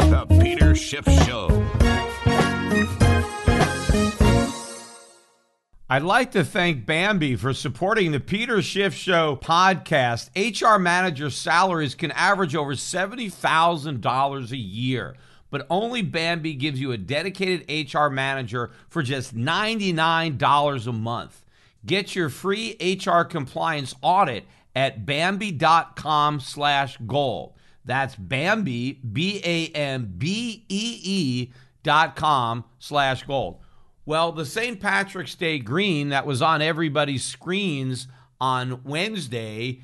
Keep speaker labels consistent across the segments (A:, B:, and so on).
A: The Peter Schiff Show. I'd like to thank Bambi for supporting the Peter Schiff Show podcast. HR manager salaries can average over $70,000 a year but only Bambi gives you a dedicated HR manager for just $99 a month. Get your free HR compliance audit at Bambi.com slash goal. That's Bambi, B A M B E E dot com slash gold. Well, the St. Patrick's Day green that was on everybody's screens on Wednesday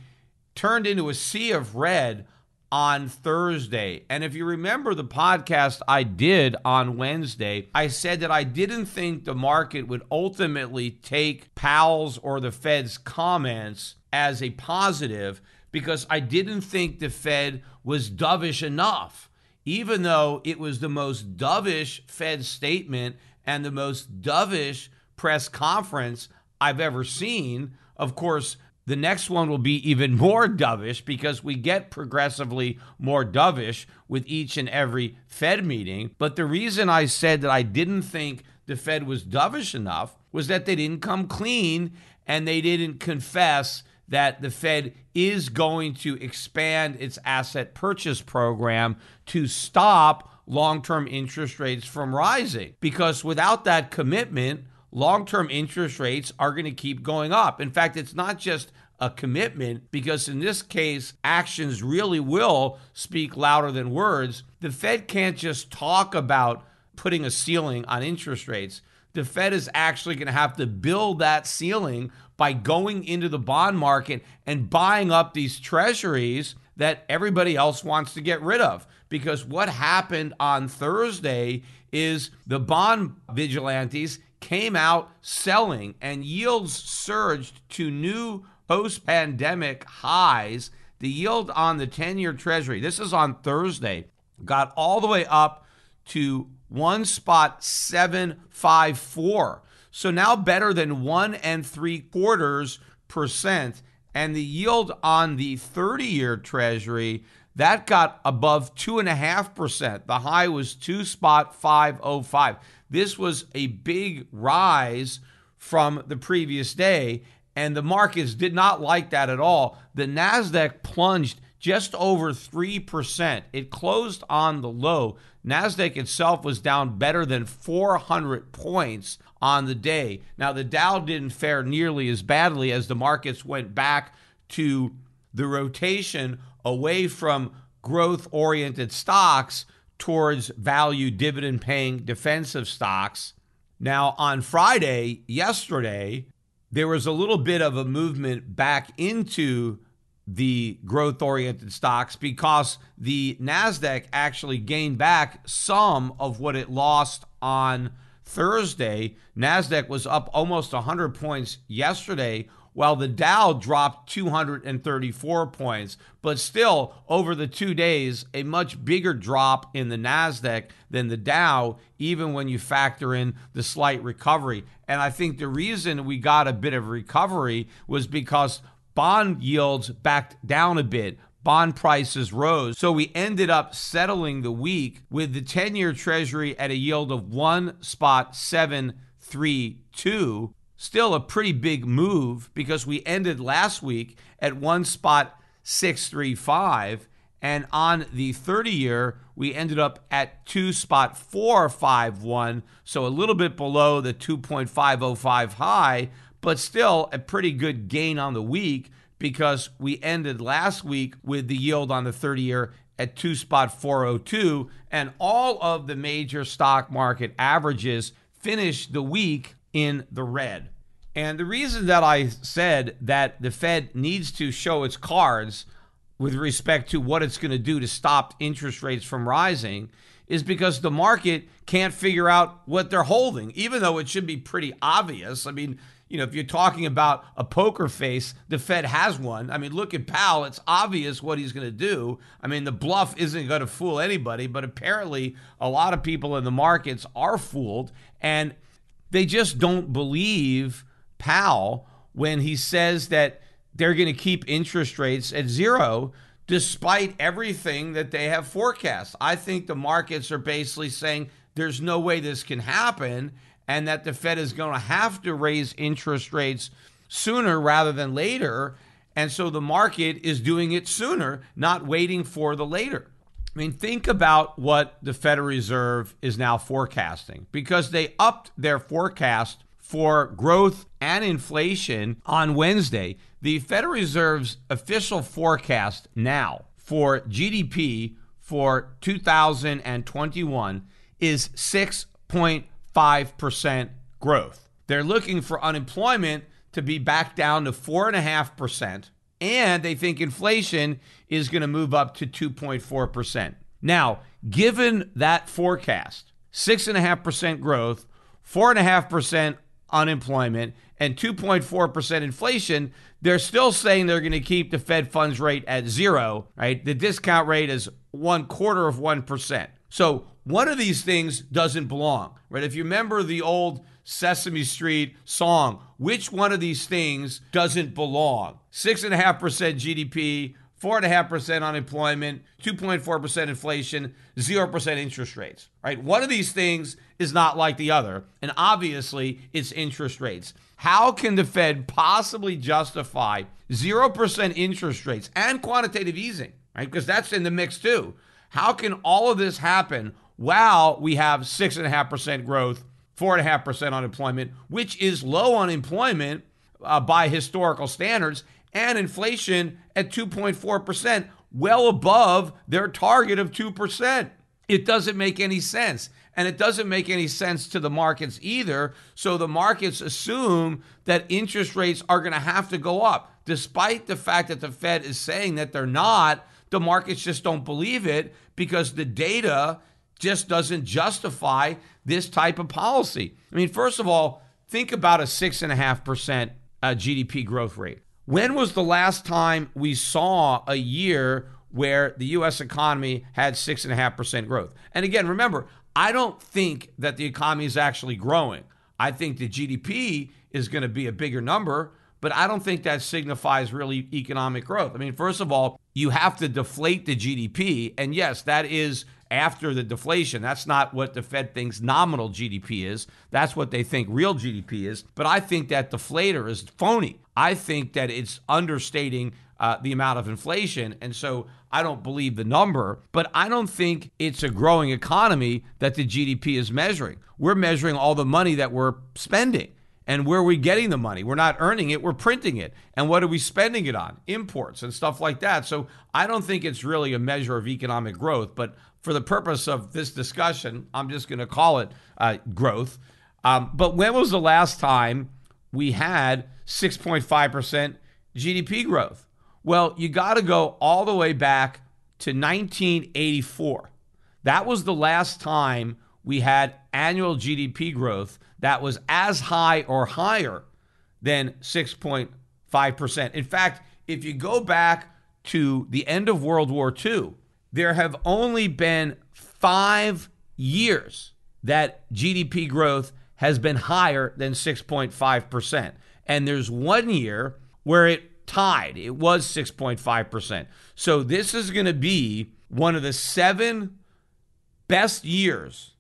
A: turned into a sea of red on Thursday. And if you remember the podcast I did on Wednesday, I said that I didn't think the market would ultimately take Powell's or the Fed's comments as a positive because I didn't think the Fed was dovish enough, even though it was the most dovish Fed statement and the most dovish press conference I've ever seen. Of course, the next one will be even more dovish because we get progressively more dovish with each and every Fed meeting. But the reason I said that I didn't think the Fed was dovish enough was that they didn't come clean and they didn't confess that the Fed is going to expand its asset purchase program to stop long term interest rates from rising. Because without that commitment, long term interest rates are going to keep going up. In fact, it's not just a commitment because in this case, actions really will speak louder than words. The Fed can't just talk about putting a ceiling on interest rates. The Fed is actually going to have to build that ceiling by going into the bond market and buying up these treasuries that everybody else wants to get rid of. Because what happened on Thursday is the bond vigilantes came out selling and yields surged to new post pandemic highs. The yield on the 10 year treasury, this is on Thursday, got all the way up to one spot 754. So now better than one and three quarters percent. And the yield on the 30 year treasury, that got above two and a half percent. The high was two spot 505. This was a big rise from the previous day. And the markets did not like that at all. The NASDAQ plunged just over 3%. It closed on the low. NASDAQ itself was down better than 400 points on the day. Now, the Dow didn't fare nearly as badly as the markets went back to the rotation away from growth oriented stocks towards value dividend paying defensive stocks. Now, on Friday, yesterday, there was a little bit of a movement back into the growth oriented stocks because the NASDAQ actually gained back some of what it lost on Thursday. NASDAQ was up almost 100 points yesterday, while the Dow dropped 234 points. But still, over the two days, a much bigger drop in the NASDAQ than the Dow, even when you factor in the slight recovery. And I think the reason we got a bit of recovery was because bond yields backed down a bit bond prices rose. So we ended up settling the week with the 10 year treasury at a yield of one spot 732. Still a pretty big move because we ended last week at one spot 635. And on the 30 year, we ended up at two spot 451. So a little bit below the 2.505 high, but still a pretty good gain on the week because we ended last week with the yield on the 30 year at 2 spot 402 and all of the major stock market averages finished the week in the red. And the reason that I said that the Fed needs to show its cards with respect to what it's going to do to stop interest rates from rising is because the market can't figure out what they're holding, even though it should be pretty obvious. I mean, you know, if you're talking about a poker face, the Fed has one. I mean, look at Powell. It's obvious what he's going to do. I mean, the bluff isn't going to fool anybody, but apparently a lot of people in the markets are fooled and they just don't believe Powell when he says that they're going to keep interest rates at zero despite everything that they have forecast. I think the markets are basically saying there's no way this can happen and that the Fed is going to have to raise interest rates sooner rather than later. And so the market is doing it sooner, not waiting for the later. I mean, think about what the Federal Reserve is now forecasting because they upped their forecast for growth and inflation on Wednesday. The Federal Reserve's official forecast now for GDP for 2021 is 6.5 5% growth. They're looking for unemployment to be back down to 4.5%, and they think inflation is going to move up to 2.4%. Now, given that forecast, 6.5% growth, 4.5% unemployment, and 2.4% inflation, they're still saying they're going to keep the Fed funds rate at zero, right? The discount rate is one quarter of 1%. So one of these things doesn't belong, right? If you remember the old Sesame Street song, which one of these things doesn't belong? 6.5% GDP, 4.5% unemployment, 2.4% inflation, 0% interest rates, right? One of these things is not like the other. And obviously, it's interest rates. How can the Fed possibly justify 0% interest rates and quantitative easing, right? Because that's in the mix too. How can all of this happen while we have 6.5% growth, 4.5% unemployment, which is low unemployment uh, by historical standards, and inflation at 2.4%, well above their target of 2%? It doesn't make any sense. And it doesn't make any sense to the markets either. So the markets assume that interest rates are going to have to go up, despite the fact that the Fed is saying that they're not the markets just don't believe it because the data just doesn't justify this type of policy. I mean, first of all, think about a six and a half percent uh, GDP growth rate. When was the last time we saw a year where the U.S. economy had six and a half percent growth? And again, remember, I don't think that the economy is actually growing. I think the GDP is going to be a bigger number but I don't think that signifies really economic growth. I mean, first of all, you have to deflate the GDP. And yes, that is after the deflation. That's not what the Fed thinks nominal GDP is. That's what they think real GDP is. But I think that deflator is phony. I think that it's understating uh, the amount of inflation. And so I don't believe the number, but I don't think it's a growing economy that the GDP is measuring. We're measuring all the money that we're spending. And where are we getting the money? We're not earning it, we're printing it. And what are we spending it on? Imports and stuff like that. So I don't think it's really a measure of economic growth. But for the purpose of this discussion, I'm just going to call it uh, growth. Um, but when was the last time we had 6.5% GDP growth? Well, you got to go all the way back to 1984. That was the last time we had annual GDP growth that was as high or higher than 6.5%. In fact, if you go back to the end of World War II, there have only been five years that GDP growth has been higher than 6.5%. And there's one year where it tied, it was 6.5%. So this is going to be one of the seven best years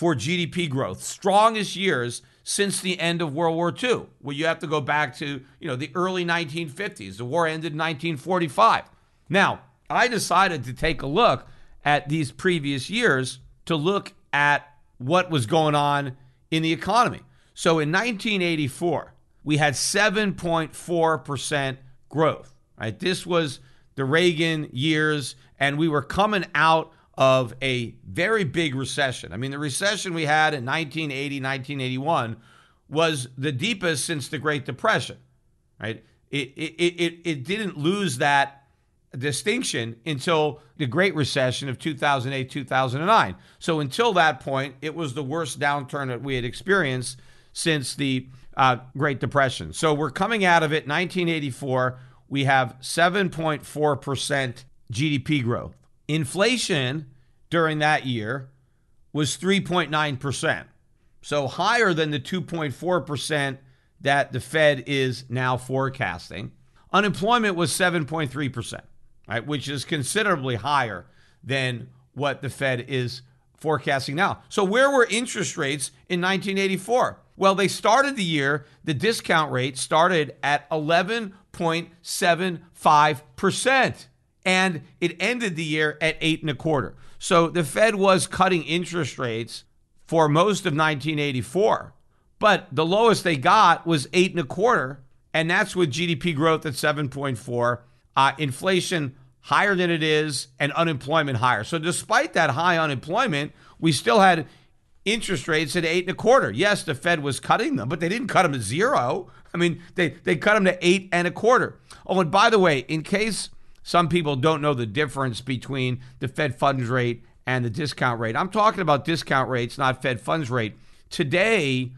A: for GDP growth, strongest years since the end of World War II. Well, you have to go back to, you know, the early 1950s. The war ended in 1945. Now, I decided to take a look at these previous years to look at what was going on in the economy. So in 1984, we had 7.4% growth. Right? This was the Reagan years and we were coming out of a very big recession. I mean, the recession we had in 1980, 1981 was the deepest since the Great Depression, right? It, it, it, it didn't lose that distinction until the Great Recession of 2008, 2009. So until that point, it was the worst downturn that we had experienced since the uh, Great Depression. So we're coming out of it 1984. We have 7.4% GDP growth. Inflation during that year was 3.9%. So higher than the 2.4% that the Fed is now forecasting. Unemployment was 7.3%, right, which is considerably higher than what the Fed is forecasting now. So where were interest rates in 1984? Well, they started the year, the discount rate started at 11.75%, and it ended the year at eight and a quarter. So the Fed was cutting interest rates for most of 1984, but the lowest they got was eight and a quarter, and that's with GDP growth at 7.4, uh, inflation higher than it is, and unemployment higher. So despite that high unemployment, we still had interest rates at eight and a quarter. Yes, the Fed was cutting them, but they didn't cut them to zero. I mean, they, they cut them to eight and a quarter. Oh, and by the way, in case some people don't know the difference between the Fed funds rate and the discount rate. I'm talking about discount rates, not Fed funds rate. Today,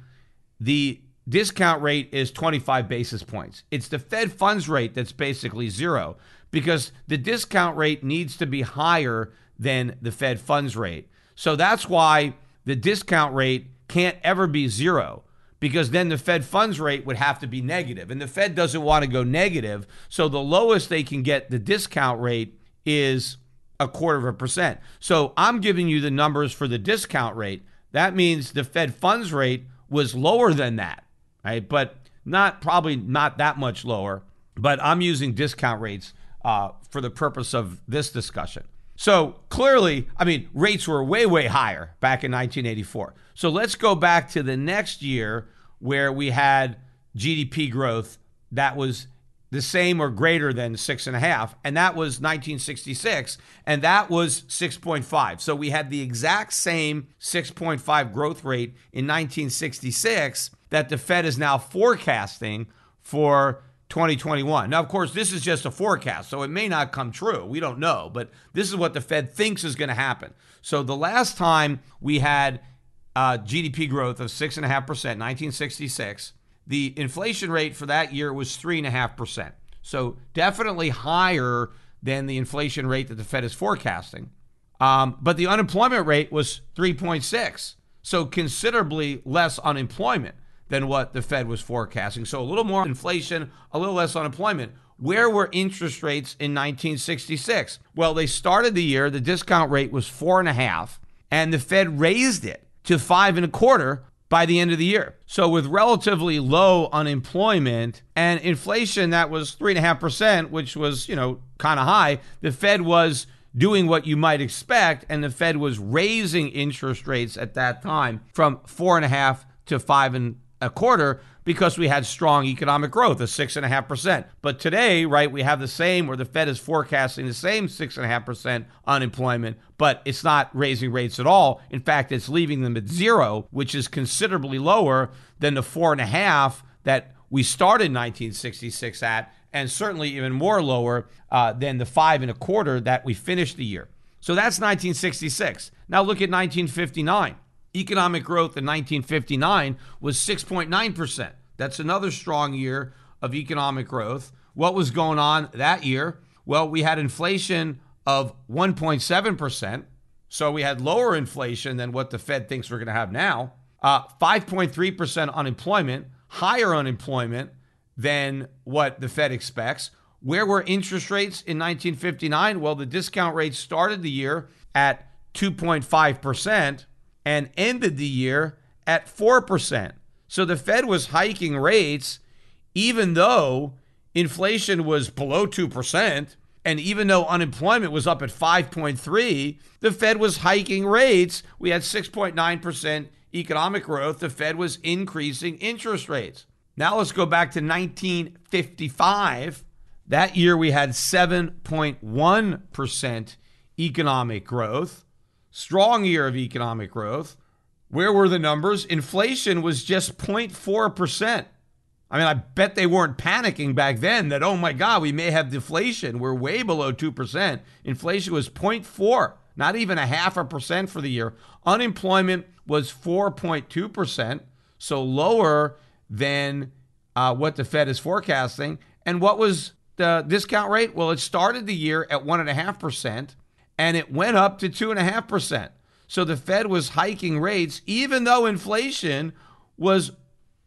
A: the discount rate is 25 basis points. It's the Fed funds rate that's basically zero because the discount rate needs to be higher than the Fed funds rate. So that's why the discount rate can't ever be zero because then the Fed funds rate would have to be negative, and the Fed doesn't want to go negative. So the lowest they can get the discount rate is a quarter of a percent. So I'm giving you the numbers for the discount rate. That means the Fed funds rate was lower than that, right? But not probably not that much lower. But I'm using discount rates uh, for the purpose of this discussion. So clearly, I mean, rates were way, way higher back in 1984. So let's go back to the next year where we had GDP growth that was the same or greater than six and a half. And that was 1966. And that was 6.5. So we had the exact same 6.5 growth rate in 1966 that the Fed is now forecasting for 2021. Now, of course, this is just a forecast, so it may not come true. We don't know, but this is what the Fed thinks is going to happen. So the last time we had uh, GDP growth of 6.5%, 1966, the inflation rate for that year was 3.5%. So definitely higher than the inflation rate that the Fed is forecasting. Um, but the unemployment rate was 3.6, so considerably less unemployment than what the Fed was forecasting. So a little more inflation, a little less unemployment. Where were interest rates in 1966? Well, they started the year, the discount rate was four and a half, and the Fed raised it to five and a quarter by the end of the year. So, with relatively low unemployment and inflation that was 3.5%, which was, you know, kind of high, the Fed was doing what you might expect, and the Fed was raising interest rates at that time from 4.5 to 5 and a quarter because we had strong economic growth of 6.5%. But today, right, we have the same where the Fed is forecasting the same 6.5% unemployment, but it's not raising rates at all. In fact, it's leaving them at zero, which is considerably lower than the 4.5 that we started 1966 at, and certainly even more lower uh, than the five and a quarter that we finished the year. So that's 1966. Now look at 1959. Economic growth in 1959 was 6.9%. That's another strong year of economic growth. What was going on that year? Well, we had inflation of 1.7%. So we had lower inflation than what the Fed thinks we're going to have now. Uh, 5.3% unemployment, higher unemployment than what the Fed expects. Where were interest rates in 1959? Well, the discount rate started the year at 2.5% and ended the year at 4%. So the Fed was hiking rates even though inflation was below 2% and even though unemployment was up at 5.3, the Fed was hiking rates. We had 6.9% economic growth. The Fed was increasing interest rates. Now let's go back to 1955. That year we had 7.1% economic growth strong year of economic growth. Where were the numbers? Inflation was just 0.4%. I mean, I bet they weren't panicking back then that, oh my God, we may have deflation. We're way below 2%. Inflation was 0.4, not even a half a percent for the year. Unemployment was 4.2%, so lower than uh, what the Fed is forecasting. And what was the discount rate? Well, it started the year at 1.5% and it went up to 2.5%. So the Fed was hiking rates, even though inflation was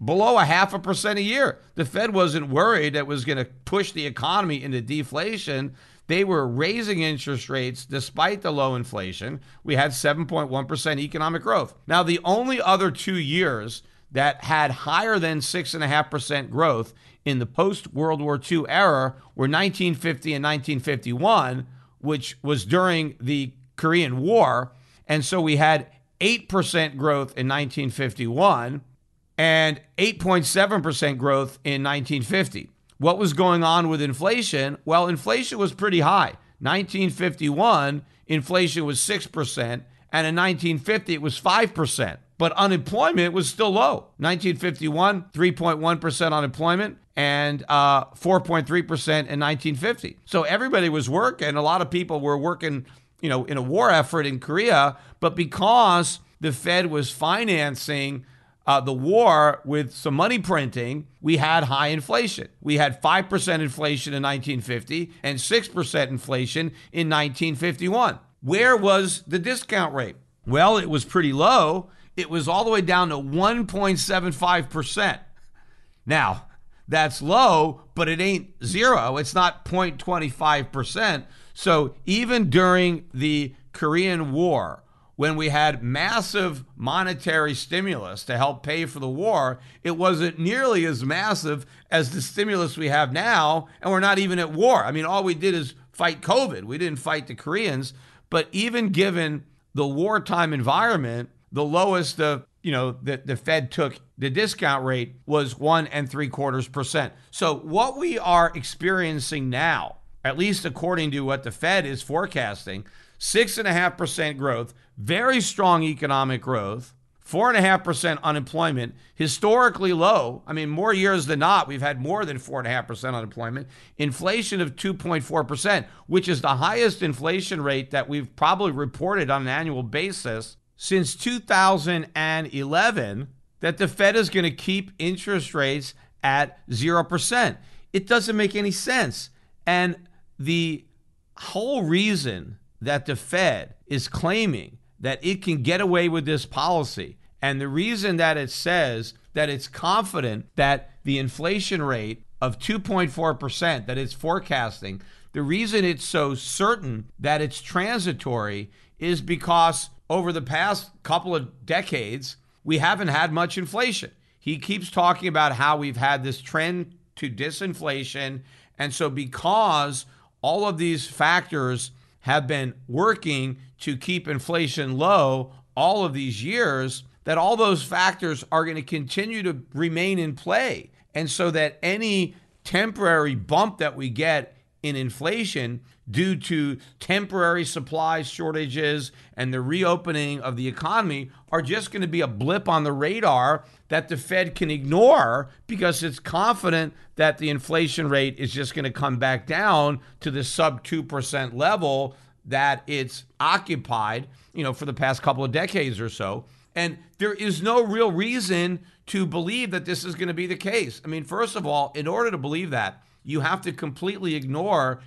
A: below a half a percent a year. The Fed wasn't worried that was going to push the economy into deflation. They were raising interest rates despite the low inflation. We had 7.1% economic growth. Now, the only other two years that had higher than 6.5% growth in the post World War II era were 1950 and 1951 which was during the Korean War. And so we had 8% growth in 1951 and 8.7% growth in 1950. What was going on with inflation? Well, inflation was pretty high. 1951, inflation was 6%, and in 1950, it was 5% but unemployment was still low. 1951, 3.1% unemployment and uh, 4.3% in 1950. So everybody was working. A lot of people were working, you know, in a war effort in Korea, but because the Fed was financing uh, the war with some money printing, we had high inflation. We had 5% inflation in 1950 and 6% inflation in 1951. Where was the discount rate? Well, it was pretty low it was all the way down to 1.75%. Now, that's low, but it ain't zero. It's not 0.25%. So even during the Korean War, when we had massive monetary stimulus to help pay for the war, it wasn't nearly as massive as the stimulus we have now. And we're not even at war. I mean, all we did is fight COVID. We didn't fight the Koreans. But even given the wartime environment, the lowest the you know that the Fed took the discount rate was one and three quarters percent. So what we are experiencing now, at least according to what the Fed is forecasting, six and a half percent growth, very strong economic growth. 4.5% unemployment, historically low. I mean, more years than not, we've had more than 4.5% unemployment. Inflation of 2.4%, which is the highest inflation rate that we've probably reported on an annual basis since 2011 that the Fed is going to keep interest rates at 0%. It doesn't make any sense. And the whole reason that the Fed is claiming that it can get away with this policy and the reason that it says that it's confident that the inflation rate of 2.4% that it's forecasting, the reason it's so certain that it's transitory is because over the past couple of decades, we haven't had much inflation. He keeps talking about how we've had this trend to disinflation. And so, because all of these factors have been working to keep inflation low all of these years, that all those factors are going to continue to remain in play. And so, that any temporary bump that we get in inflation due to temporary supply shortages and the reopening of the economy are just going to be a blip on the radar that the Fed can ignore because it's confident that the inflation rate is just going to come back down to the sub 2% level that it's occupied, you know, for the past couple of decades or so. And there is no real reason to believe that this is going to be the case. I mean, first of all, in order to believe that, you have to completely ignore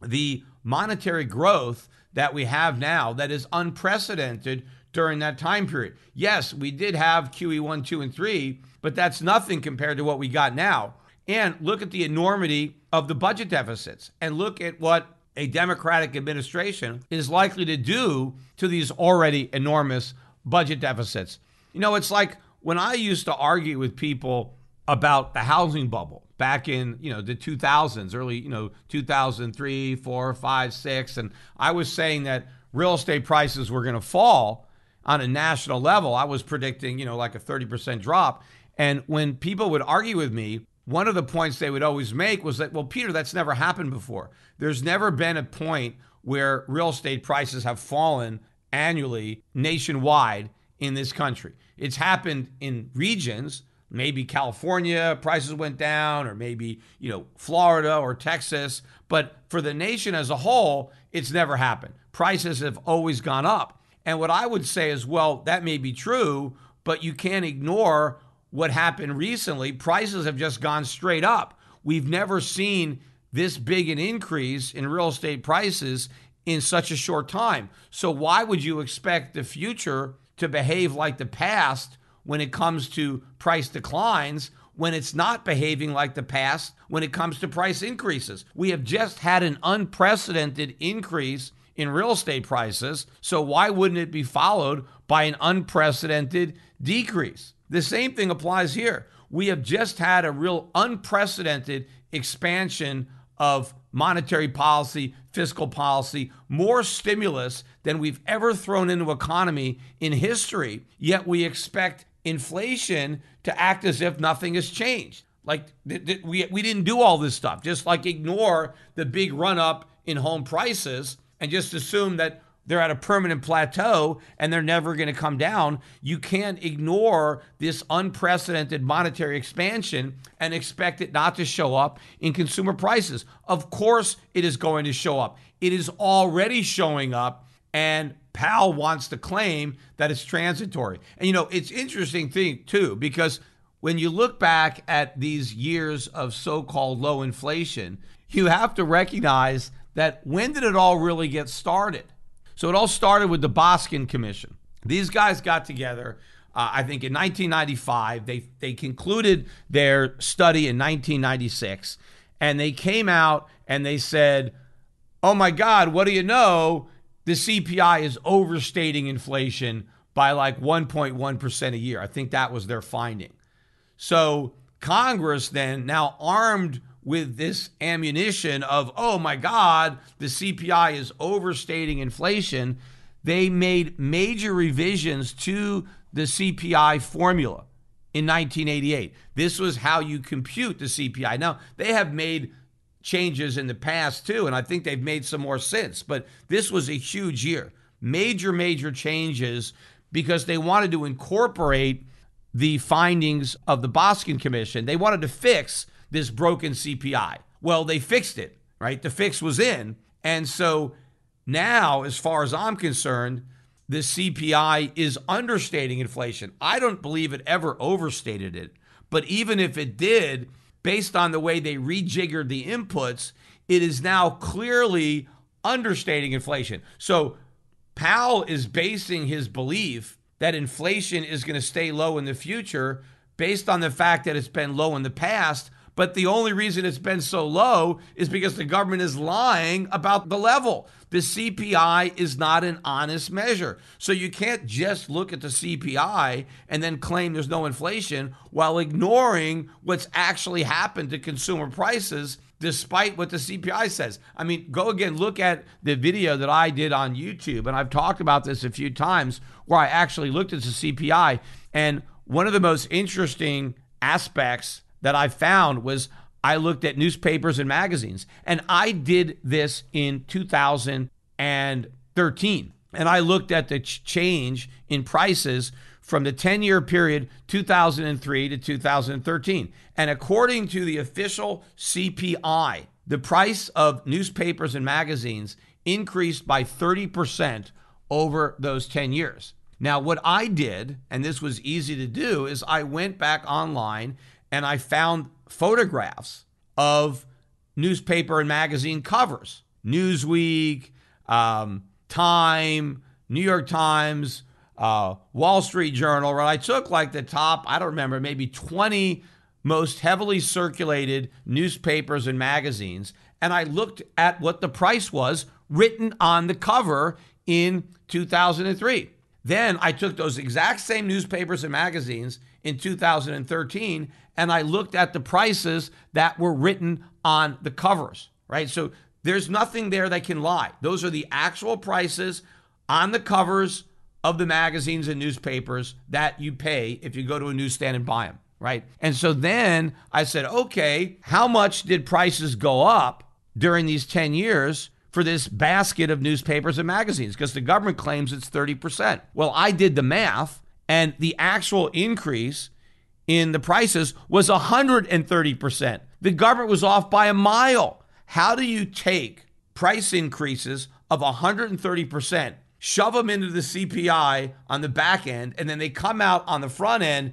A: the monetary growth that we have now that is unprecedented during that time period. Yes, we did have QE1, 2, and 3, but that's nothing compared to what we got now. And look at the enormity of the budget deficits and look at what a Democratic administration is likely to do to these already enormous budget deficits. You know, it's like when I used to argue with people about the housing bubble back in you know the 2000s early you know 2003 4 5 6 and i was saying that real estate prices were going to fall on a national level i was predicting you know like a 30% drop and when people would argue with me one of the points they would always make was that well peter that's never happened before there's never been a point where real estate prices have fallen annually nationwide in this country it's happened in regions maybe California prices went down or maybe, you know, Florida or Texas, but for the nation as a whole, it's never happened. Prices have always gone up. And what I would say is, well, that may be true, but you can't ignore what happened recently. Prices have just gone straight up. We've never seen this big an increase in real estate prices in such a short time. So why would you expect the future to behave like the past when it comes to price declines when it's not behaving like the past when it comes to price increases. We have just had an unprecedented increase in real estate prices, so why wouldn't it be followed by an unprecedented decrease? The same thing applies here. We have just had a real unprecedented expansion of monetary policy, fiscal policy, more stimulus than we've ever thrown into economy in history, yet we expect inflation to act as if nothing has changed. Like th- th- we, we didn't do all this stuff. Just like ignore the big run up in home prices and just assume that they're at a permanent plateau and they're never going to come down. You can't ignore this unprecedented monetary expansion and expect it not to show up in consumer prices. Of course, it is going to show up. It is already showing up. And Powell wants to claim that it's transitory. And you know, it's interesting thing too because when you look back at these years of so-called low inflation, you have to recognize that when did it all really get started? So it all started with the Boskin Commission. These guys got together uh, I think in 1995 they they concluded their study in 1996 and they came out and they said, "Oh my god, what do you know? the CPI is overstating inflation by like 1.1% a year. I think that was their finding. So Congress then, now armed with this ammunition of, oh my God, the CPI is overstating inflation, they made major revisions to the CPI formula in 1988. This was how you compute the CPI. Now, they have made changes in the past too, and I think they've made some more since. But this was a huge year, major, major changes because they wanted to incorporate the findings of the Boskin Commission. They wanted to fix this broken CPI. Well, they fixed it, right? The fix was in. And so now, as far as I'm concerned, the CPI is understating inflation. I don't believe it ever overstated it. But even if it did, based on the way they rejiggered the inputs, it is now clearly understating inflation. So Powell is basing his belief that inflation is going to stay low in the future based on the fact that it's been low in the past but the only reason it's been so low is because the government is lying about the level. The CPI is not an honest measure. So you can't just look at the CPI and then claim there's no inflation while ignoring what's actually happened to consumer prices despite what the CPI says. I mean, go again, look at the video that I did on YouTube, and I've talked about this a few times where I actually looked at the CPI. And one of the most interesting aspects that I found was I looked at newspapers and magazines. And I did this in 2013. And I looked at the ch- change in prices from the 10 year period 2003 to 2013. And according to the official CPI, the price of newspapers and magazines increased by 30% over those 10 years. Now, what I did, and this was easy to do, is I went back online and I found photographs of newspaper and magazine covers Newsweek, um, Time, New York Times, uh, Wall Street Journal, right? I took like the top, I don't remember, maybe 20 most heavily circulated newspapers and magazines, and I looked at what the price was written on the cover in 2003. Then I took those exact same newspapers and magazines in 2013 and I looked at the prices that were written on the covers, right? So there's nothing there that can lie. Those are the actual prices on the covers of the magazines and newspapers that you pay if you go to a newsstand and buy them, right? And so then I said, okay, how much did prices go up during these 10 years? For this basket of newspapers and magazines, because the government claims it's 30%. Well, I did the math and the actual increase in the prices was 130%. The government was off by a mile. How do you take price increases of 130%, shove them into the CPI on the back end, and then they come out on the front end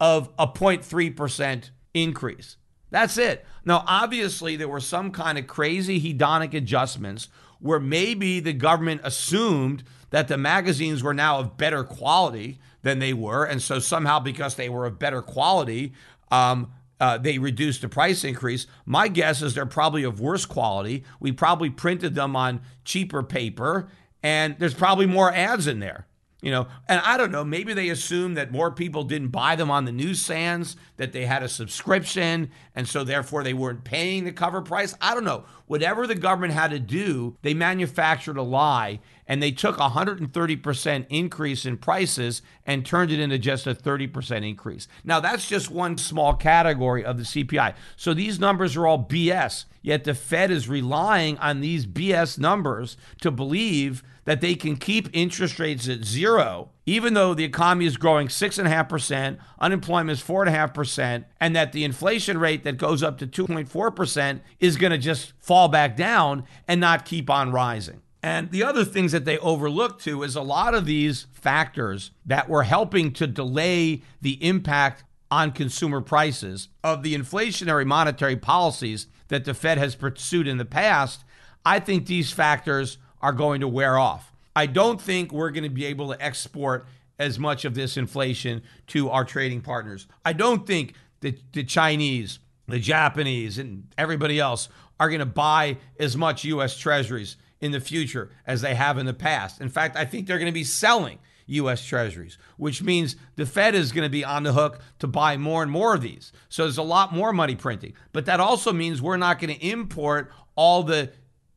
A: of a 0.3% increase? That's it. Now, obviously, there were some kind of crazy hedonic adjustments where maybe the government assumed that the magazines were now of better quality than they were. And so somehow, because they were of better quality, um, uh, they reduced the price increase. My guess is they're probably of worse quality. We probably printed them on cheaper paper, and there's probably more ads in there. You know, and I don't know, maybe they assumed that more people didn't buy them on the newsstands, that they had a subscription, and so therefore they weren't paying the cover price. I don't know. Whatever the government had to do, they manufactured a lie and they took a 130% increase in prices and turned it into just a 30% increase. Now, that's just one small category of the CPI. So these numbers are all BS, yet the Fed is relying on these BS numbers to believe that they can keep interest rates at zero, even though the economy is growing 6.5%, unemployment is 4.5%, and that the inflation rate that goes up to 2.4% is going to just fall back down and not keep on rising. And the other things that they overlook too is a lot of these factors that were helping to delay the impact on consumer prices of the inflationary monetary policies that the Fed has pursued in the past, I think these factors are going to wear off. I don't think we're going to be able to export as much of this inflation to our trading partners. I don't think that the Chinese, the Japanese, and everybody else are going to buy as much US treasuries in the future as they have in the past. In fact, I think they're going to be selling US Treasuries, which means the Fed is going to be on the hook to buy more and more of these. So there's a lot more money printing. But that also means we're not going to import all the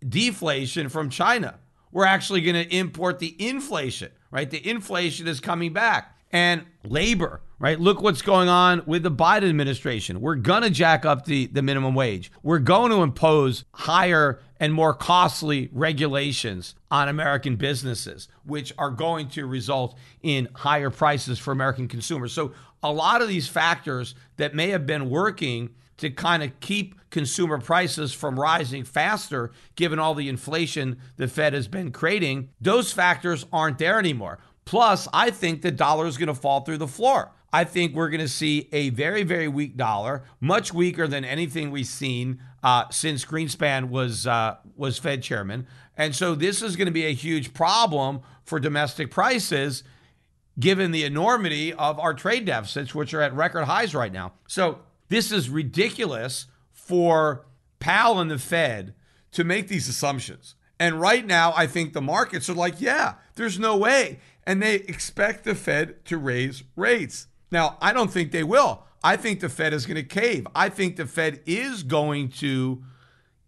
A: deflation from China. We're actually going to import the inflation, right? The inflation is coming back and labor, right? Look what's going on with the Biden administration. We're going to jack up the, the minimum wage. We're going to impose higher and more costly regulations on American businesses, which are going to result in higher prices for American consumers. So, a lot of these factors that may have been working to kind of keep consumer prices from rising faster, given all the inflation the Fed has been creating, those factors aren't there anymore. Plus, I think the dollar is going to fall through the floor. I think we're going to see a very, very weak dollar, much weaker than anything we've seen uh, since Greenspan was uh, was Fed chairman. And so this is going to be a huge problem for domestic prices, given the enormity of our trade deficits, which are at record highs right now. So this is ridiculous for Powell and the Fed to make these assumptions. And right now, I think the markets are like, yeah, there's no way and they expect the Fed to raise rates. Now, I don't think they will. I think the Fed is going to cave. I think the Fed is going to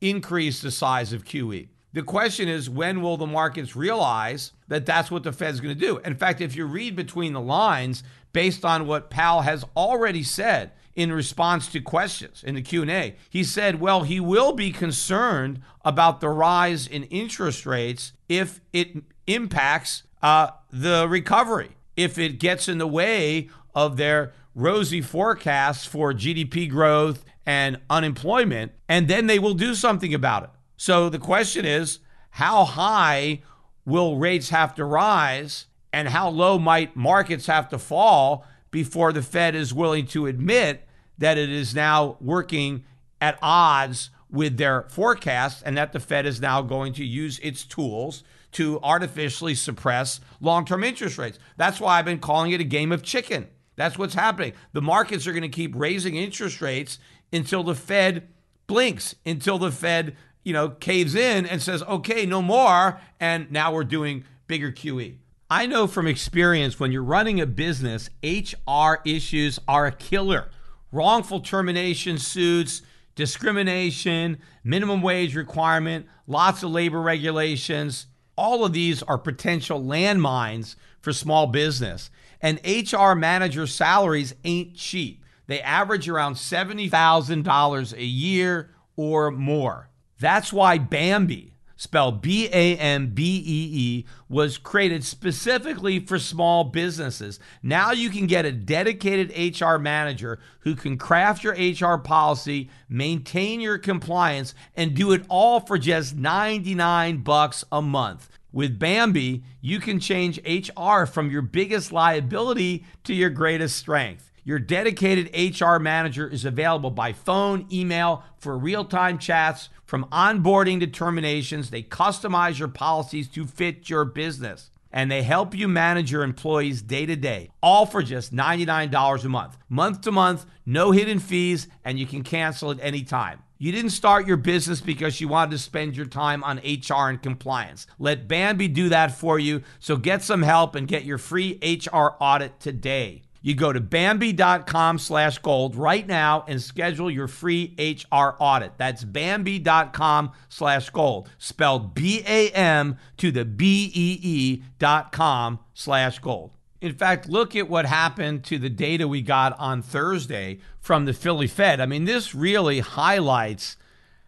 A: increase the size of QE. The question is, when will the markets realize that that's what the Fed's going to do? In fact, if you read between the lines, based on what Powell has already said in response to questions in the Q&A, he said, well, he will be concerned about the rise in interest rates if it impacts uh, the recovery if it gets in the way of their rosy forecasts for GDP growth and unemployment, and then they will do something about it. So the question is how high will rates have to rise, and how low might markets have to fall before the Fed is willing to admit that it is now working at odds with their forecast and that the Fed is now going to use its tools to artificially suppress long term interest rates. That's why I've been calling it a game of chicken. That's what's happening. The markets are going to keep raising interest rates until the Fed blinks, until the Fed, you know, caves in and says, "Okay, no more," and now we're doing bigger QE. I know from experience when you're running a business, HR issues are a killer. Wrongful termination suits, discrimination, minimum wage requirement, lots of labor regulations. All of these are potential landmines for small business. And HR manager salaries ain't cheap. They average around $70,000 a year or more. That's why Bambi spelled B A M B E E, was created specifically for small businesses. Now you can get a dedicated HR manager who can craft your HR policy, maintain your compliance, and do it all for just 99 bucks a month. With Bambi, you can change HR from your biggest liability to your greatest strength. Your dedicated HR manager is available by phone, email for real time chats from onboarding to terminations. They customize your policies to fit your business and they help you manage your employees day to day, all for just $99 a month. Month to month, no hidden fees, and you can cancel at any time. You didn't start your business because you wanted to spend your time on HR and compliance. Let Bambi do that for you. So get some help and get your free HR audit today. You go to Bambi.com slash gold right now and schedule your free HR audit. That's Bambi.com slash gold, spelled B A M to the B E E dot com slash gold. In fact, look at what happened to the data we got on Thursday from the Philly Fed. I mean, this really highlights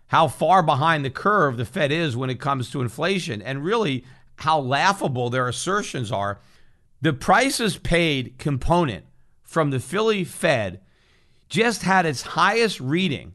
A: how far behind the curve the Fed is when it comes to inflation and really how laughable their assertions are. The prices paid component from the Philly Fed just had its highest reading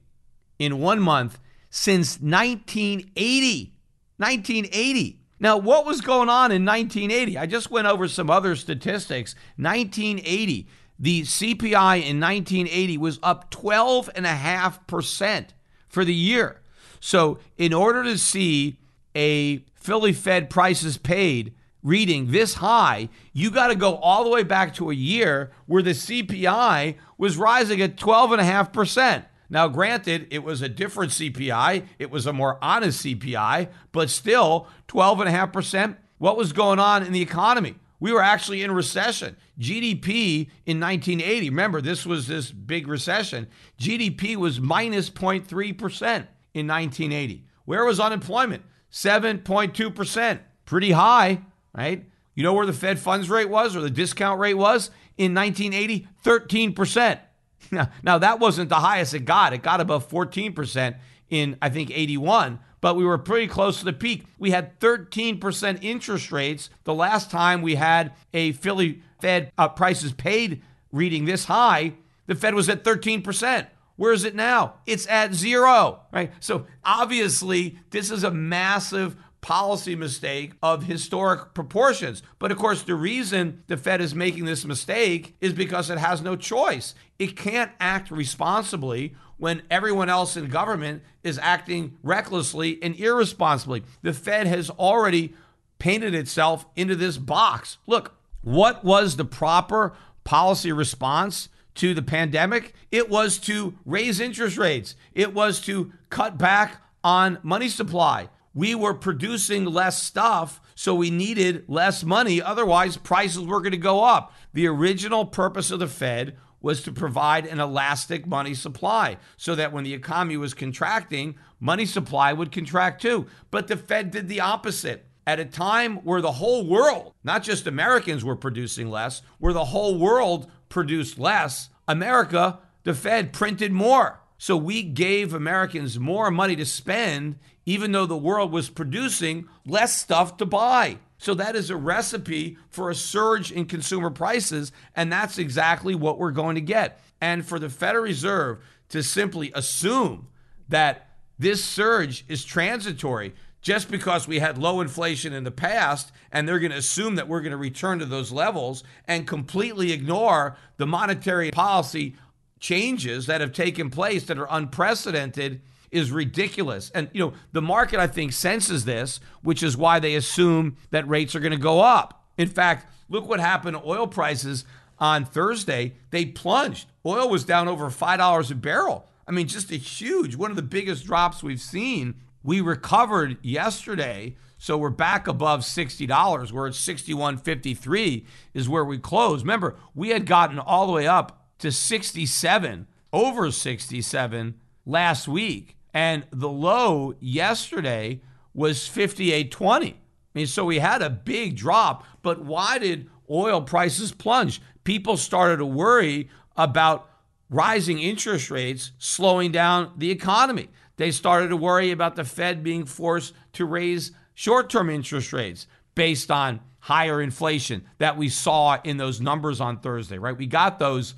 A: in one month since 1980. 1980. Now, what was going on in 1980? I just went over some other statistics. 1980, the CPI in 1980 was up 12.5% for the year. So, in order to see a Philly Fed prices paid reading this high, you got to go all the way back to a year where the CPI was rising at 12.5%. Now, granted, it was a different CPI, it was a more honest CPI, but still 12.5%. What was going on in the economy? We were actually in recession. GDP in 1980, remember, this was this big recession. GDP was minus 0.3% in 1980. Where was unemployment? 7.2%, pretty high right? You know where the Fed funds rate was or the discount rate was in 1980? 13%. Now, now that wasn't the highest it got. It got above 14% in, I think, 81, but we were pretty close to the peak. We had 13% interest rates the last time we had a Philly Fed uh, prices paid reading this high. The Fed was at 13%. Where is it now? It's at zero, right? So obviously, this is a massive policy mistake of historic proportions. But of course, the reason the Fed is making this mistake is because it has no choice. It can't act responsibly when everyone else in government is acting recklessly and irresponsibly. The Fed has already painted itself into this box. Look, what was the proper policy response? To the pandemic, it was to raise interest rates. It was to cut back on money supply we were producing less stuff, so we needed less money. Otherwise, prices were going to go up. The original purpose of the Fed was to provide an elastic money supply so that when the economy was contracting, money supply would contract too. But the Fed did the opposite. At a time where the whole world, not just Americans, were producing less, where the whole world produced less, America, the Fed printed more. So we gave Americans more money to spend, even though the world was producing less stuff to buy. So that is a recipe for a surge in consumer prices. And that's exactly what we're going to get. And for the Federal Reserve to simply assume that this surge is transitory just because we had low inflation in the past and they're going to assume that we're going to return to those levels and completely ignore the monetary policy changes that have taken place that are unprecedented is ridiculous. And you know, the market I think senses this, which is why they assume that rates are going to go up. In fact, look what happened to oil prices on Thursday. They plunged. Oil was down over $5 a barrel. I mean, just a huge, one of the biggest drops we've seen. We recovered yesterday, so we're back above $60. We're at 61.53 is where we closed. Remember, we had gotten all the way up to 67, over 67 last week. And the low yesterday was 58.20. I mean, so we had a big drop, but why did oil prices plunge? People started to worry about rising interest rates slowing down the economy. They started to worry about the Fed being forced to raise short term interest rates based on higher inflation that we saw in those numbers on Thursday, right? We got those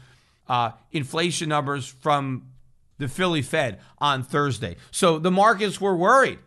A: uh, inflation numbers from the Philly Fed on Thursday. So the markets were worried.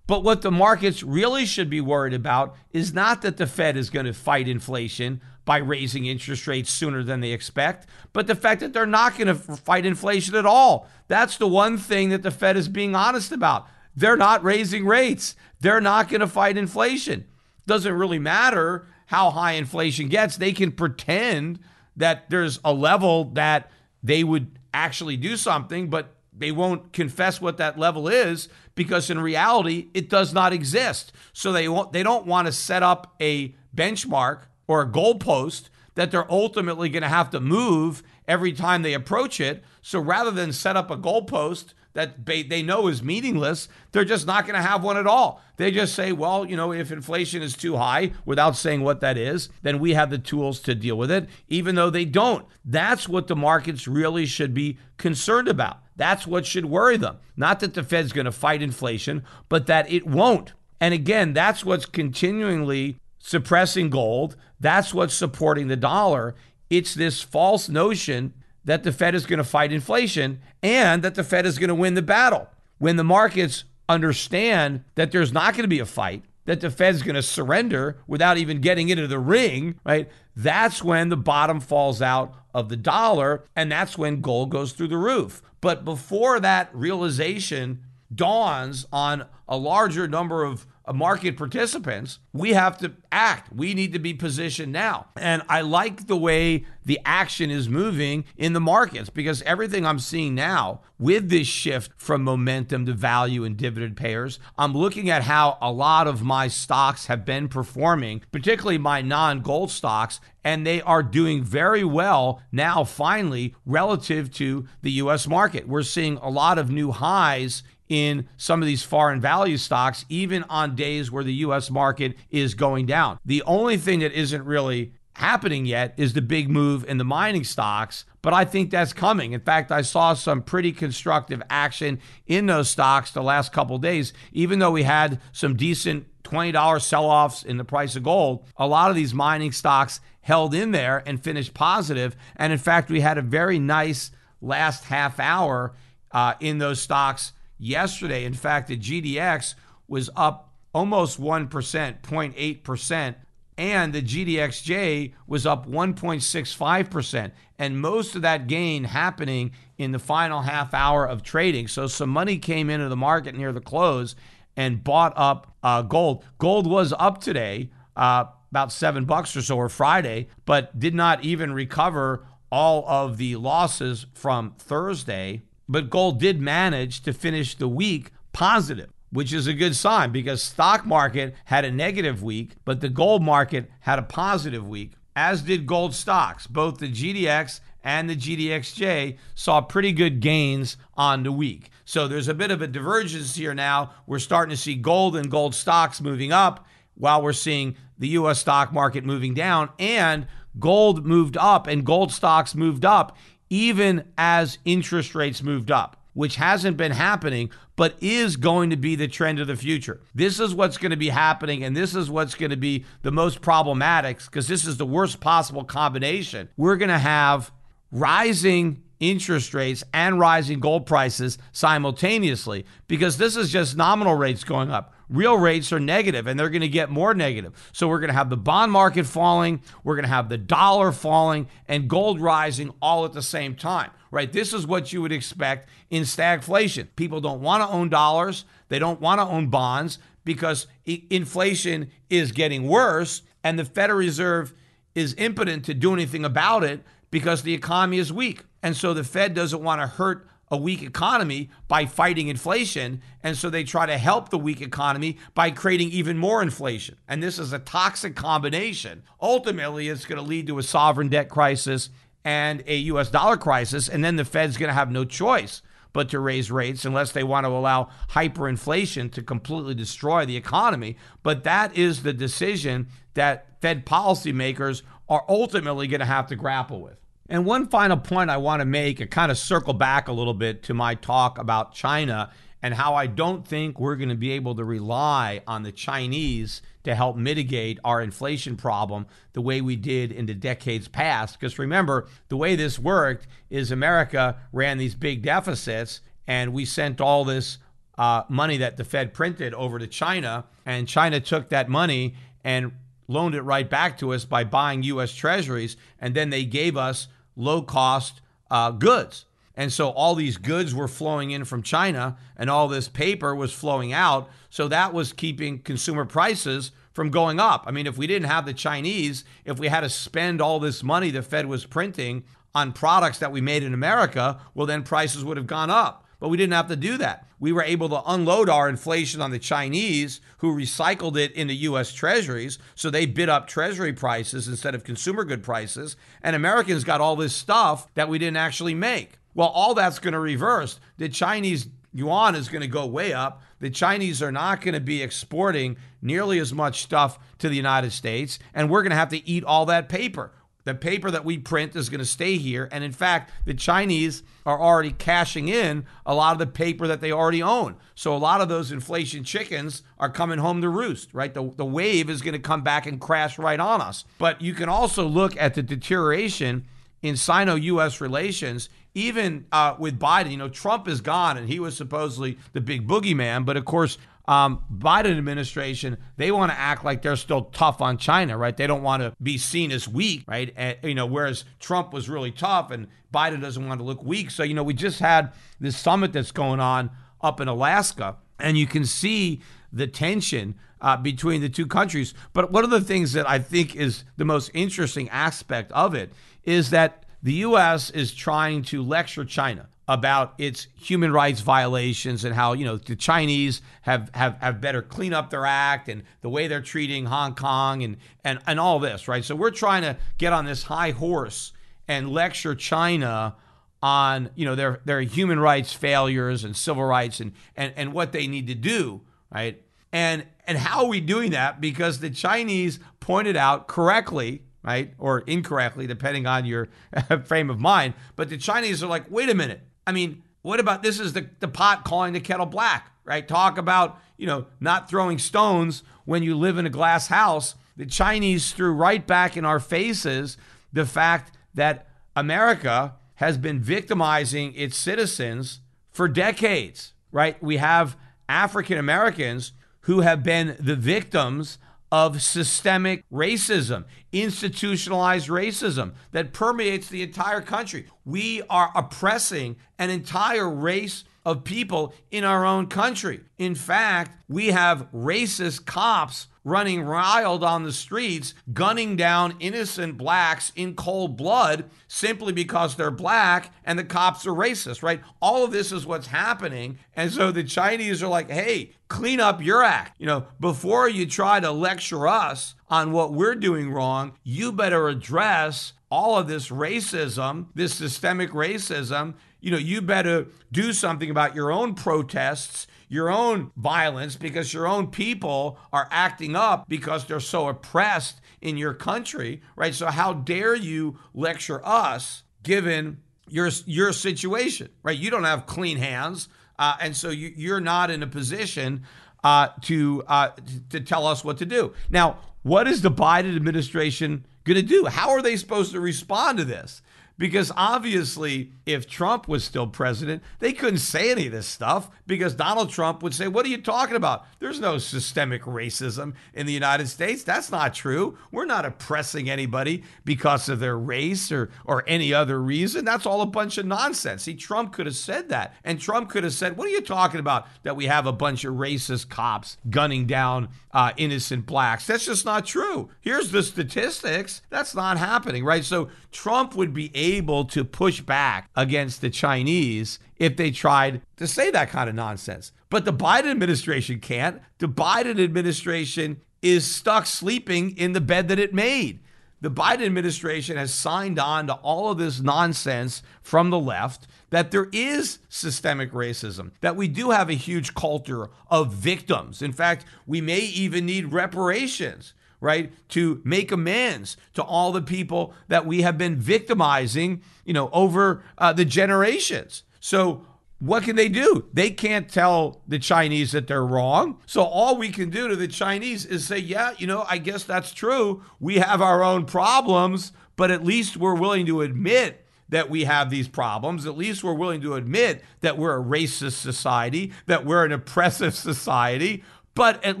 A: But what the markets really should be worried about is not that the Fed is going to fight inflation by raising interest rates sooner than they expect, but the fact that they're not going to fight inflation at all. That's the one thing that the Fed is being honest about. They're not raising rates, they're not going to fight inflation. Doesn't really matter how high inflation gets, they can pretend that there's a level that they would actually do something, but they won't confess what that level is because in reality it does not exist. So they won't, they don't want to set up a benchmark or a goalpost that they're ultimately going to have to move every time they approach it. So rather than set up a goalpost that they know is meaningless, they're just not going to have one at all. They just say, well, you know, if inflation is too high without saying what that is, then we have the tools to deal with it, even though they don't. That's what the markets really should be concerned about. That's what should worry them. Not that the Fed's going to fight inflation, but that it won't. And again, that's what's continually suppressing gold. That's what's supporting the dollar. It's this false notion that the Fed is going to fight inflation and that the Fed is going to win the battle. When the markets understand that there's not going to be a fight, that the Fed's going to surrender without even getting into the ring, right? That's when the bottom falls out of the dollar and that's when gold goes through the roof. But before that realization dawns on a larger number of uh, market participants, we have to act. We need to be positioned now. And I like the way the action is moving in the markets because everything I'm seeing now with this shift from momentum to value and dividend payers, I'm looking at how a lot of my stocks have been performing, particularly my non gold stocks, and they are doing very well now, finally, relative to the US market. We're seeing a lot of new highs in some of these foreign value stocks, even on days where the US market is going down. The only thing that isn't really happening yet is the big move in the mining stocks, but I think that's coming. In fact, I saw some pretty constructive action in those stocks the last couple days, even though we had some decent $20 sell offs in the price of gold. A lot of these mining stocks held in there and finished positive. And in fact, we had a very nice last half hour uh, in those stocks yesterday. In fact, the GDX was up almost 1%, 0.8%, and the GDXJ was up 1.65%. And most of that gain happening in the final half hour of trading. So some money came into the market near the close and bought up uh, gold. Gold was up today. Uh, about seven bucks or so or Friday, but did not even recover all of the losses from Thursday but gold did manage to finish the week positive which is a good sign because stock market had a negative week but the gold market had a positive week as did gold stocks both the gdx and the gdxj saw pretty good gains on the week so there's a bit of a divergence here now we're starting to see gold and gold stocks moving up while we're seeing the us stock market moving down and gold moved up and gold stocks moved up even as interest rates moved up which hasn't been happening, but is going to be the trend of the future. This is what's going to be happening, and this is what's going to be the most problematic because this is the worst possible combination. We're going to have rising interest rates and rising gold prices simultaneously because this is just nominal rates going up real rates are negative and they're going to get more negative. So we're going to have the bond market falling, we're going to have the dollar falling, and gold rising all at the same time, right? This is what you would expect in stagflation. People don't want to own dollars, they don't want to own bonds because inflation is getting worse and the Federal Reserve is impotent to do anything about it because the economy is weak. And so the Fed doesn't want to hurt a weak economy by fighting inflation. And so they try to help the weak economy by creating even more inflation. And this is a toxic combination. Ultimately, it's going to lead to a sovereign debt crisis and a US dollar crisis. And then the Fed's going to have no choice but to raise rates unless they want to allow hyperinflation to completely destroy the economy. But that is the decision that Fed policymakers are ultimately going to have to grapple with. And one final point I want to make, and kind of circle back a little bit to my talk about China and how I don't think we're going to be able to rely on the Chinese to help mitigate our inflation problem the way we did in the decades past. Because remember, the way this worked is America ran these big deficits and we sent all this uh, money that the Fed printed over to China, and China took that money and loaned it right back to us by buying US treasuries, and then they gave us low cost uh, goods. And so all these goods were flowing in from China and all this paper was flowing out. So that was keeping consumer prices from going up. I mean, if we didn't have the Chinese, if we had to spend all this money the Fed was printing on products that we made in America, well, then prices would have gone up but we didn't have to do that. We were able to unload our inflation on the Chinese who recycled it into US treasuries. So they bid up treasury prices instead of consumer good prices. And Americans got all this stuff that we didn't actually make. Well, all that's going to reverse. The Chinese yuan is going to go way up. The Chinese are not going to be exporting nearly as much stuff to the United States, and we're going to have to eat all that paper. The paper that we print is going to stay here. And in fact, the Chinese are already cashing in a lot of the paper that they already own. So a lot of those inflation chickens are coming home to roost, right? The, the wave is going to come back and crash right on us. But you can also look at the deterioration in Sino US relations, even uh, with Biden. You know, Trump is gone and he was supposedly the big boogeyman. But of course, um, Biden administration, they want to act like they're still tough on China, right? They don't want to be seen as weak, right? And, you know, whereas Trump was really tough and Biden doesn't want to look weak. So, you know, we just had this summit that's going on up in Alaska, and you can see the tension uh, between the two countries. But one of the things that I think is the most interesting aspect of it is that the U.S. is trying to lecture China about its human rights violations and how you know the Chinese have have, have better clean up their act and the way they're treating Hong Kong and and and all this right. So we're trying to get on this high horse and lecture China on you know their their human rights failures and civil rights and and and what they need to do right and and how are we doing that because the Chinese pointed out correctly right or incorrectly depending on your frame of mind but the Chinese are like wait a minute I mean, what about this is the, the pot calling the kettle black, right? Talk about, you know, not throwing stones when you live in a glass house. The Chinese threw right back in our faces the fact that America has been victimizing its citizens for decades, right? We have African Americans who have been the victims of systemic racism, institutionalized racism that permeates the entire country. We are oppressing an entire race of people in our own country. In fact, we have racist cops running wild on the streets, gunning down innocent blacks in cold blood simply because they're black and the cops are racist, right? All of this is what's happening. And so the Chinese are like, hey, clean up your act. You know, before you try to lecture us on what we're doing wrong, you better address all of this racism, this systemic racism, you know, you better do something about your own protests, your own violence, because your own people are acting up because they're so oppressed in your country, right? So how dare you lecture us given your your situation, right? You don't have clean hands, uh, and so you, you're not in a position uh, to uh, to tell us what to do. Now, what is the Biden administration going to do? How are they supposed to respond to this? Because obviously, if Trump was still president, they couldn't say any of this stuff because Donald Trump would say, What are you talking about? There's no systemic racism in the United States. That's not true. We're not oppressing anybody because of their race or, or any other reason. That's all a bunch of nonsense. See, Trump could have said that. And Trump could have said, What are you talking about? That we have a bunch of racist cops gunning down uh, innocent blacks. That's just not true. Here's the statistics. That's not happening, right? So Trump would be able to push back against the Chinese if they tried to say that kind of nonsense. But the Biden administration can't. The Biden administration is stuck sleeping in the bed that it made the Biden administration has signed on to all of this nonsense from the left that there is systemic racism, that we do have a huge culture of victims. In fact, we may even need reparations, right, to make amends to all the people that we have been victimizing, you know, over uh, the generations. So what can they do? They can't tell the Chinese that they're wrong. So all we can do to the Chinese is say, yeah, you know, I guess that's true. We have our own problems, but at least we're willing to admit that we have these problems. At least we're willing to admit that we're a racist society, that we're an oppressive society, but at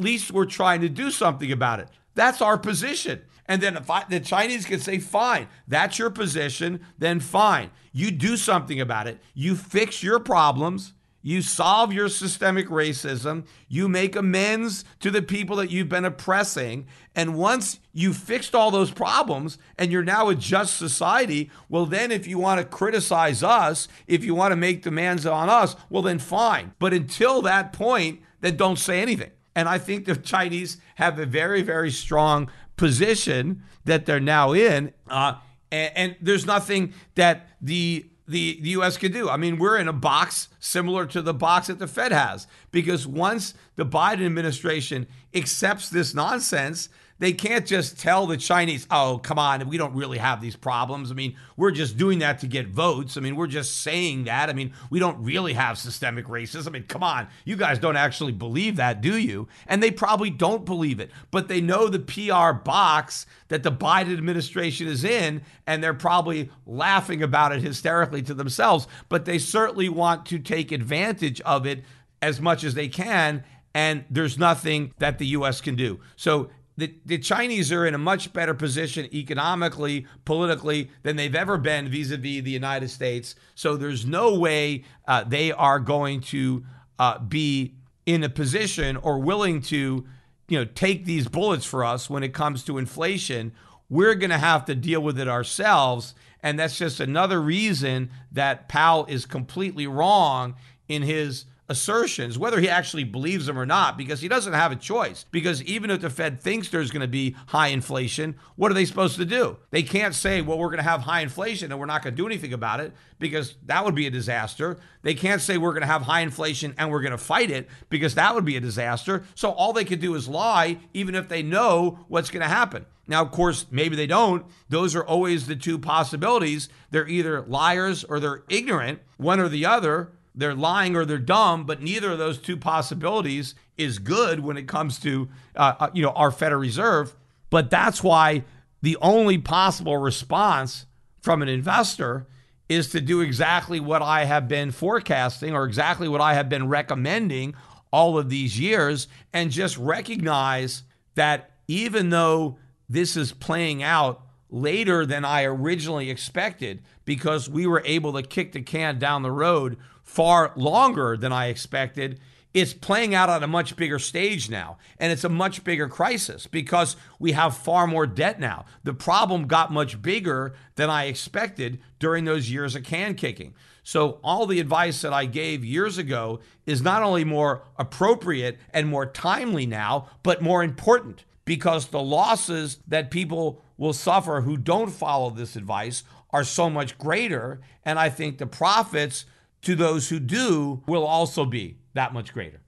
A: least we're trying to do something about it. That's our position. And then if I, the Chinese can say, fine, that's your position, then fine. You do something about it. You fix your problems. You solve your systemic racism. You make amends to the people that you've been oppressing. And once you've fixed all those problems and you're now a just society, well, then if you want to criticize us, if you want to make demands on us, well, then fine. But until that point, then don't say anything. And I think the Chinese have a very, very strong position that they're now in. Uh, and, and there's nothing that the the, the U.S. could do. I mean, we're in a box similar to the box that the Fed has, because once the Biden administration accepts this nonsense, they can't just tell the Chinese, oh, come on, we don't really have these problems. I mean, we're just doing that to get votes. I mean, we're just saying that. I mean, we don't really have systemic racism. I mean, come on, you guys don't actually believe that, do you? And they probably don't believe it, but they know the PR box that the Biden administration is in, and they're probably laughing about it hysterically to themselves, but they certainly want to take advantage of it as much as they can and there's nothing that the U.S. can do. So the, the Chinese are in a much better position economically, politically than they've ever been vis a vis the United States. So there's no way uh, they are going to uh, be in a position or willing to, you know, take these bullets for us when it comes to inflation. We're going to have to deal with it ourselves. And that's just another reason that Powell is completely wrong in his assertions, whether he actually believes them or not, because he doesn't have a choice. Because even if the Fed thinks there's going to be high inflation, what are they supposed to do? They can't say, well, we're going to have high inflation and we're not going to do anything about it, because that would be a disaster. They can't say we're going to have high inflation and we're going to fight it, because that would be a disaster. So all they could do is lie, even if they know what's going to happen. Now, of course, maybe they don't. Those are always the two possibilities. They're either liars or they're ignorant, one or the other they're lying or they're dumb, but neither of those two possibilities is good when it comes to uh, uh, you know our Federal Reserve. But that's why the only possible response from an investor is to do exactly what I have been forecasting or exactly what I have been recommending all of these years and just recognize that even though this is playing out later than I originally expected because we were able to kick the can down the road far longer than I expected, it's playing out on a much bigger stage now. And it's a much bigger crisis because we have far more debt now. The problem got much bigger than I expected during those years of can kicking. So, all the advice that I gave years ago is not only more appropriate and more timely now, but more important because the losses that people will suffer who don't follow this advice are so much greater. And I think the profits to those who do will also be that much greater.